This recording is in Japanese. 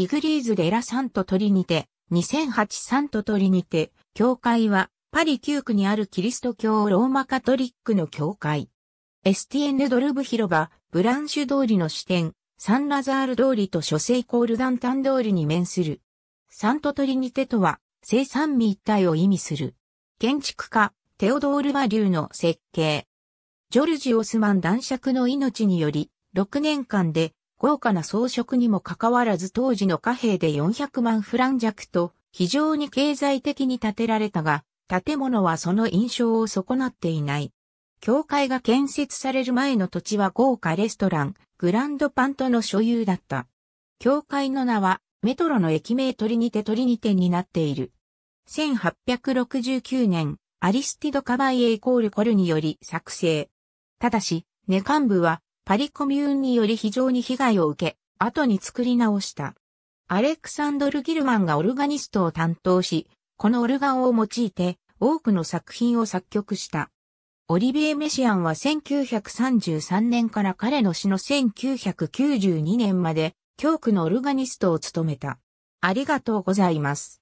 イグリーズ・デ・ラ・サント・トリにて、2008サント・トリにて、教会は、パリ9区にあるキリスト教ローマカトリックの教会。エスティエヌ・ドルブ広場、ブランシュ通りの支店、サンラザール通りと諸聖コールダンタン通りに面する。サント・トリニテとは、生産味一体を意味する。建築家、テオドール・バリューの設計。ジョルジ・オスマン男爵の命により、6年間で豪華な装飾にもかかわらず当時の貨幣で400万フラン弱と非常に経済的に建てられたが、建物はその印象を損なっていない。教会が建設される前の土地は豪華レストラン、グランドパントの所有だった。教会の名はメトロの駅名トリニテトリニテになっている。1869年、アリスティド・カバイエイコール・コルにより作成。ただし、ネカンブはパリコミューンにより非常に被害を受け、後に作り直した。アレクサンドル・ギルマンがオルガニストを担当し、このオルガンを用いて多くの作品を作曲した。オリビエ・メシアンは1933年から彼の死の1992年まで教区のオルガニストを務めた。ありがとうございます。